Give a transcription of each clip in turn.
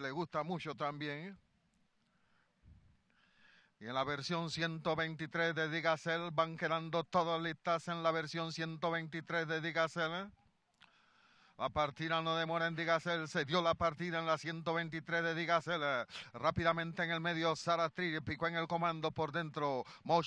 le gusta mucho también. Y en la versión 123 de Digacel van quedando todas listas en la versión 123 de Digacel. La partida no demora en Digacel. Se dio la partida en la 123 de Digacel. Rápidamente en el medio, Sara picó en el comando por dentro. Mo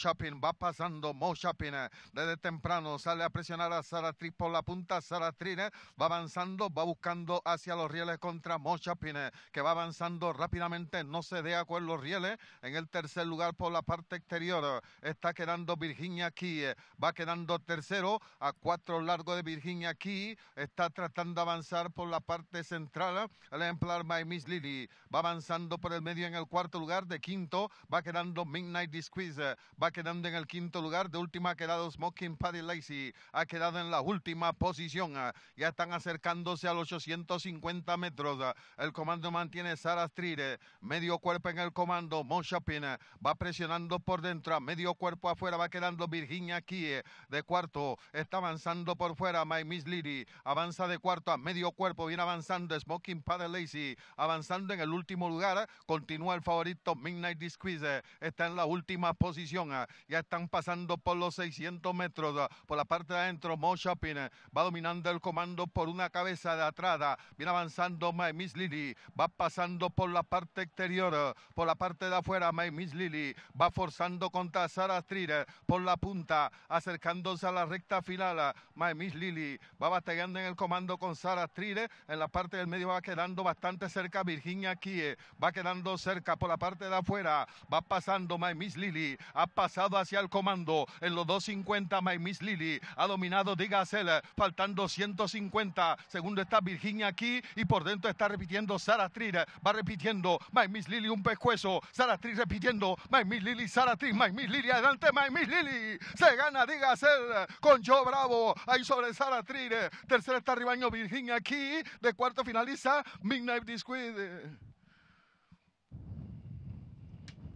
va pasando. Mo eh, desde temprano sale a presionar a Saratriz por la punta. Sara eh, va avanzando, va buscando hacia los rieles contra Mo eh, que va avanzando rápidamente. No se deja con los rieles. En el tercer lugar por la parte exterior está quedando Virginia Key. Va quedando tercero a cuatro largo de Virginia Key. Está tratando tratando avanzar por la parte central. ¿eh? El ejemplar My Miss Lily va avanzando por el medio en el cuarto lugar de quinto. Va quedando Midnight Squeeze. ¿eh? Va quedando en el quinto lugar. De última ha quedado Smoking Paddy Lacey. Ha quedado en la última posición. ¿eh? Ya están acercándose a los 850 metros. El comando mantiene Sarah Stride. Medio cuerpo en el comando. Mosha va presionando por dentro. Medio cuerpo afuera. Va quedando Virginia Kie de cuarto. Está avanzando por fuera. My Miss Lily avanza de cuarto cuarto a medio cuerpo. Viene avanzando Smoking Paddle Lazy. Avanzando en el último lugar. Continúa el favorito Midnight Disqueeze. Eh, está en la última posición. Eh, ya están pasando por los 600 metros. Eh, por la parte de adentro, Mo Shopping. Va dominando el comando por una cabeza de atrás. Viene avanzando My Miss Lily. Va pasando por la parte exterior. Por la parte de afuera, My Miss Lily. Va forzando contra Sarah Trier. Por la punta. Acercándose a la recta final. My Miss Lily. Va batallando en el comando con Sara Trire. En la parte del medio va quedando bastante cerca Virginia Kie. Va quedando cerca por la parte de afuera. Va pasando My Miss Lily. Ha pasado hacia el comando. En los 250 My Miss Lily. Ha dominado Diga Faltando 150. Segundo está Virginia aquí. Y por dentro está repitiendo Sara Trire. Va repitiendo My Miss Lily un pescuezo. Sara Trire repitiendo My Miss Lily. Sara Trire. My Miss Lily. Adelante My Miss Lily. Se gana Diga con Joe Bravo. Ahí sobre Sara Trire. Tercero está Ribaño Virgin aquí de cuarto finaliza Midnight Disquid.